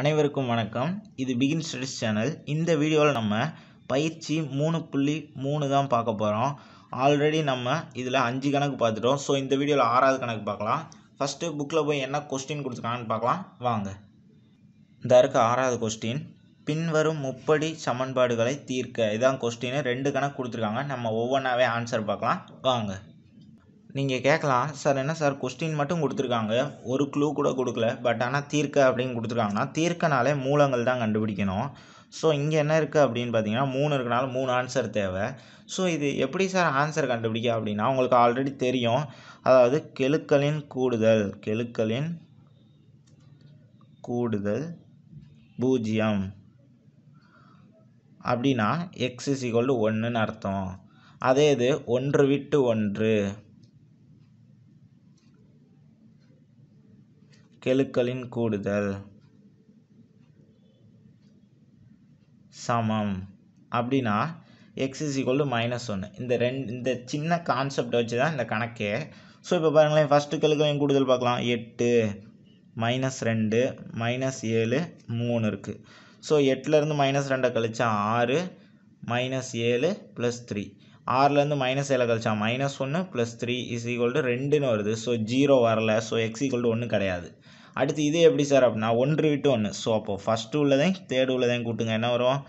அனைவருக்கும் வணக்கம் இது பிகின் ஸ்டடிஸ் சேனல் இந்த வீடியோவில் நம்ம பயிற்சி மூணு புள்ளி மூணு தான் பார்க்க போகிறோம் ஆல்ரெடி நம்ம இதில் அஞ்சு கணக்கு பார்த்துட்டோம் ஸோ இந்த வீடியோவில் ஆறாவது கணக்கு பார்க்கலாம் ஃபஸ்ட்டு புக்கில் போய் என்ன கொஸ்டின் கொடுத்துருக்காங்கன்னு பார்க்கலாம் வாங்க இந்த இருக்க ஆறாவது கொஸ்டின் பின்வரும் முப்படி சமன்பாடுகளை தீர்க்க இதான் கொஸ்டின் ரெண்டு கணக்கு கொடுத்துருக்காங்க நம்ம ஒவ்வொன்றாவே ஆன்சர் பார்க்கலாம் வாங்க நீங்கள் கேட்கலாம் சார் என்ன சார் கொஸ்டின் மட்டும் கொடுத்துருக்காங்க ஒரு க்ளூ கூட கொடுக்கல பட் ஆனால் தீர்க்க அப்படின்னு கொடுத்துருக்காங்கன்னா தீர்க்கனாலே மூலங்கள் தான் கண்டுபிடிக்கணும் ஸோ இங்கே என்ன இருக்குது அப்படின்னு பார்த்தீங்கன்னா மூணு இருக்கனால மூணு ஆன்சர் தேவை ஸோ இது எப்படி சார் ஆன்சர் கண்டுபிடிக்க அப்படின்னா உங்களுக்கு ஆல்ரெடி தெரியும் அதாவது கெழுக்களின் கூடுதல் கெழுக்களின் கூடுதல் பூஜ்ஜியம் அப்படின்னா எக்ஸ் இஸ் ஈக்குவல் டு ஒன்றுன்னு அர்த்தம் அதே இது ஒன்று விட்டு ஒன்று கெழுக்களின் கூடுதல் சமம் அப்படின்னா x is equal to minus ஒன்று இந்த ரெண்டு இந்த சின்ன கான்செப்டை வச்சு தான் இந்த கணக்கே ஸோ இப்போ பாருங்களேன் ஃபஸ்ட்டு கெழுக்களையும் கூடுதல் பார்க்கலாம் எட்டு மைனஸ் ரெண்டு மைனஸ் ஏழு மூணு இருக்குது ஸோ எட்டுலேருந்து மைனஸ் ரெண்டை கழிச்சா ஆறு மைனஸ் ஏழு ப்ளஸ் த்ரீ ஆறுலேருந்து மைனஸ் ஏழை கழிச்சா மைனஸ் ஒன்று plus three is equal to ரெண்டுன்னு வருது ஸோ ஜீரோ வரல ஸோ எக்ஸ் ஈக்குவல் டு ஒன்று கிடையாது அடுத்து இது எப்படி சார் அப்படின்னா ஒன்று விட்டு ஒன்று ஸோ அப்போது ஃபஸ்ட்டு உள்ளதையும் தேர்டு உள்ளதையும் கூட்டுங்க என்ன வரும்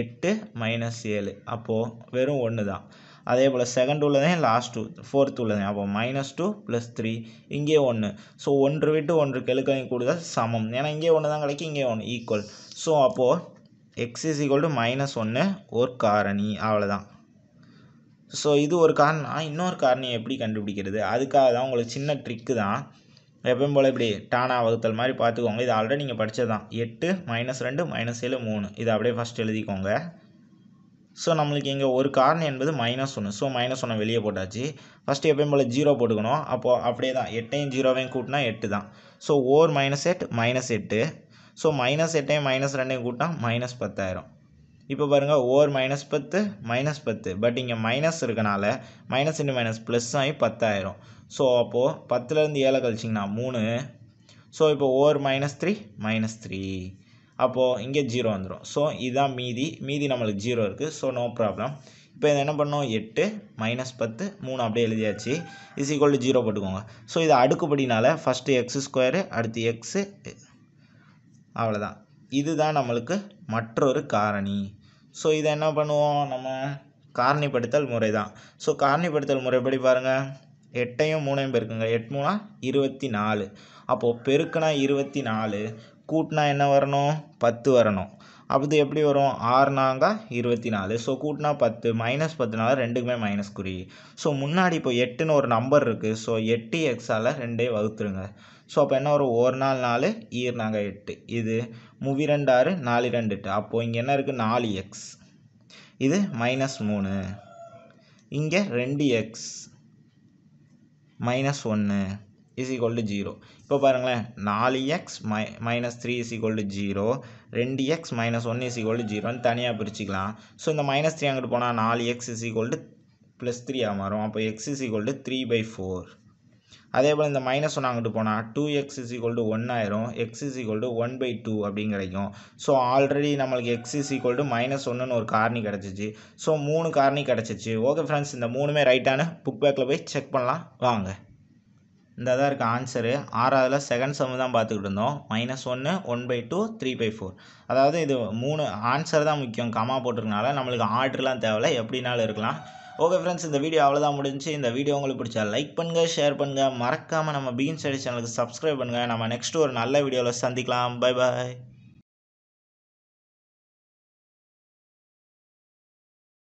எட்டு மைனஸ் ஏழு அப்போது வெறும் ஒன்று தான் அதே போல் செகண்ட் உள்ளதையும் லாஸ்ட் டூ ஃபோர்த் உள்ளதையும் அப்போ மைனஸ் டூ ப்ளஸ் த்ரீ இங்கே ஒன்று ஸோ ஒன்று விட்டு ஒன்று கெழுக்கையும் கூடுதல் சமம் ஏன்னா இங்கே ஒன்று தான் கிடைக்கும் இங்கே ஒன்று ஈக்குவல் ஸோ அப்போது x is equal to minus ஒன்று ஒரு காரணி அவ்வளோதான் ஸோ இது ஒரு காரணம் இன்னொரு காரணம் எப்படி கண்டுபிடிக்கிறது அதுக்காக தான் உங்களுக்கு சின்ன ட்ரிக்கு தான் எப்பவும் போல் இப்படி டானா வகுத்தல் மாதிரி பார்த்துக்கோங்க இது ஆல்ரெடி நீங்கள் படித்தது தான் எட்டு மைனஸ் ரெண்டு மைனஸ் ஏழு மூணு இது அப்படியே ஃபஸ்ட் எழுதிக்கோங்க ஸோ நம்மளுக்கு இங்கே ஒரு காரணம் என்பது மைனஸ் ஒன்று ஸோ மைனஸ் ஒன்று வெளியே போட்டாச்சு ஃபஸ்ட்டு எப்பயும் போல் ஜீரோ போட்டுக்கணும் அப்போது அப்படியே தான் எட்டையும் ஜீரோவையும் கூட்டினா எட்டு தான் ஸோ ஓர் மைனஸ் எட் மைனஸ் எட்டு ஸோ மைனஸ் எட்டையும் மைனஸ் ரெண்டையும் கூட்டினா மைனஸ் பத்தாயிரம் இப்போ பாருங்கள் ஓர் மைனஸ் பத்து மைனஸ் பத்து பட் இங்கே மைனஸ் இருக்கனால மைனஸ் இன்டு மைனஸ் ப்ளஸ் ஆகி பத்தாயிரும் ஸோ அப்போது பத்துலேருந்து ஏழை கழிச்சிங்கண்ணா மூணு ஸோ இப்போ or minus three minus three அப்போது இங்கே ஜீரோ வந்துடும் ஸோ இதுதான் மீதி மீதி நம்மளுக்கு ஜீரோ இருக்குது ஸோ நோ ப்ராப்ளம் இப்போ இதை என்ன பண்ணோம் எட்டு மைனஸ் பத்து மூணு அப்படியே எழுதியாச்சு இஸ் ஈக்குவல் டு ஜீரோ போட்டுக்கோங்க ஸோ இது அடுக்குப்படினால ஃபஸ்ட்டு எக்ஸ் ஸ்கொயரு அடுத்து எக்ஸு அவ்வளோதான் இதுதான் நம்மளுக்கு மற்றொரு காரணி ஸோ இதை என்ன பண்ணுவோம் நம்ம காரணிப்படுத்தல் முறை தான் ஸோ காரணிப்படுத்தல் முறைப்படி பாருங்கள் எட்டையும் மூணையும் பெருக்குங்க எட் மூணா இருபத்தி நாலு அப்போது பெருக்குனா இருபத்தி நாலு கூட்டினா என்ன வரணும் பத்து வரணும் அது எப்படி வரும் ஆறு நாங்க இருபத்தி நாலு ஸோ கூட்டினா பத்து மைனஸ் பத்துனால ரெண்டுக்குமே மைனஸ் குறி ஸோ முன்னாடி இப்போ எட்டுன்னு ஒரு நம்பர் இருக்குது ஸோ எட்டு எக்ஸால் ரெண்டே வகுத்துருங்க ஸோ அப்போ என்ன வரும் ஒரு நாள் நாலு ஈர் நாங்கள் எட்டு இது மூவி ரெண்டு ஆறு நாலு ரெண்டு எட்டு அப்போது இங்கே என்ன இருக்குது நாலு எக்ஸ் இது மைனஸ் மூணு இங்கே ரெண்டு எக்ஸ் மைனஸ் ஒன்று is equal to ஜீரோ இப்போ பாருங்களேன் நாலு எக்ஸ் மை minus three to 0, 2x zero ரெண்டு எக்ஸ் மைனஸ் ஒன் 0, தனியாப் டு ஜீரோன்னு தனியாக பிரிச்சுக்கலாம் ஸோ இந்த மைனஸ் த்ரீ அங்குடு போனால் நாலு is equal to plus 3 ஆமாரும். மாறும் அப்போ x is equal to three by four அதே போல் இந்த மைனஸ் 1 அங்கிட்டு போனால் டூ is equal to 1 ஆயிரும் x is equal to one by two அப்படின்னு கிடைக்கும் ஸோ ஆல்ரெடி நம்மளுக்கு is equal to minus minus ஒன்றுன்னு ஒரு காரணி கிடச்சிச்சு ஸோ மூணு காரணி கிடச்சிச்சு ஓகே ஃப்ரெண்ட்ஸ் இந்த மூணுமே ரைட்டான புக் பேக்கில் போய் செக் பண்ணலாம் வாங்க இந்த தான் இருக்குது ஆன்சரு ஆறாவதில் செகண்ட் சம்மு தான் பார்த்துக்கிட்டு இருந்தோம் மைனஸ் ஒன்று one by two three by four அதாவது இது மூணு ஆன்சர் தான் முக்கியம் கமா போட்டிருக்கனால நம்மளுக்கு ஆர்டர்லாம் தேவையில்ல எப்படினாலும் இருக்கலாம் ஓகே ஃப்ரெண்ட்ஸ் இந்த வீடியோ அவ்வளோதான் முடிஞ்சு இந்த வீடியோ உங்களுக்கு பிடிச்சா லைக் பண்ணுங்கள் ஷேர் பண்ணுங்கள் மறக்காமல் நம்ம பீன் ஸ்டடி சேனலுக்கு சப்ஸ்கிரைப் பண்ணுங்கள் நம்ம நெக்ஸ்ட் ஒரு நல்ல வீடியோவில் சந்திக்கலாம் பை பாய்